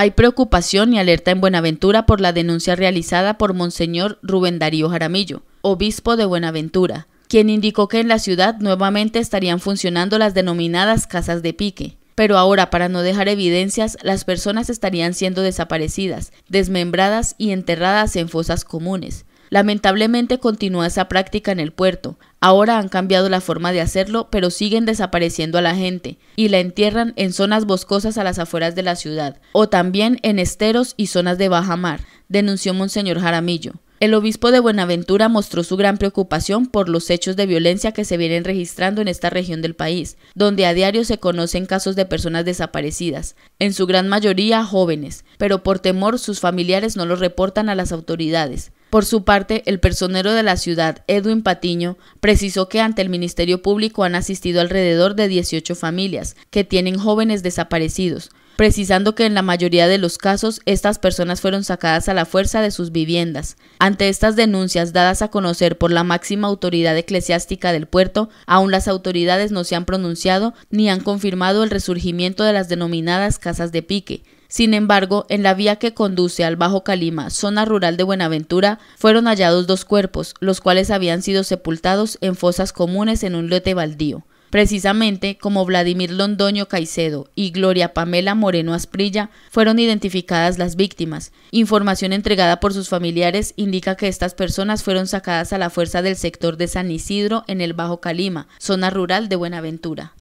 Hay preocupación y alerta en Buenaventura por la denuncia realizada por Monseñor Rubén Darío Jaramillo, obispo de Buenaventura, quien indicó que en la ciudad nuevamente estarían funcionando las denominadas casas de pique. Pero ahora, para no dejar evidencias, las personas estarían siendo desaparecidas, desmembradas y enterradas en fosas comunes. Lamentablemente continúa esa práctica en el puerto. Ahora han cambiado la forma de hacerlo, pero siguen desapareciendo a la gente y la entierran en zonas boscosas a las afueras de la ciudad, o también en esteros y zonas de baja mar, denunció Monseñor Jaramillo. El obispo de Buenaventura mostró su gran preocupación por los hechos de violencia que se vienen registrando en esta región del país, donde a diario se conocen casos de personas desaparecidas, en su gran mayoría jóvenes, pero por temor sus familiares no los reportan a las autoridades. Por su parte, el personero de la ciudad, Edwin Patiño, precisó que ante el Ministerio Público han asistido alrededor de 18 familias que tienen jóvenes desaparecidos, precisando que en la mayoría de los casos estas personas fueron sacadas a la fuerza de sus viviendas. Ante estas denuncias dadas a conocer por la máxima autoridad eclesiástica del puerto, aún las autoridades no se han pronunciado ni han confirmado el resurgimiento de las denominadas casas de pique, sin embargo, en la vía que conduce al Bajo Calima, zona rural de Buenaventura, fueron hallados dos cuerpos, los cuales habían sido sepultados en fosas comunes en un lote baldío. Precisamente como Vladimir Londoño Caicedo y Gloria Pamela Moreno Asprilla fueron identificadas las víctimas. Información entregada por sus familiares indica que estas personas fueron sacadas a la fuerza del sector de San Isidro en el Bajo Calima, zona rural de Buenaventura.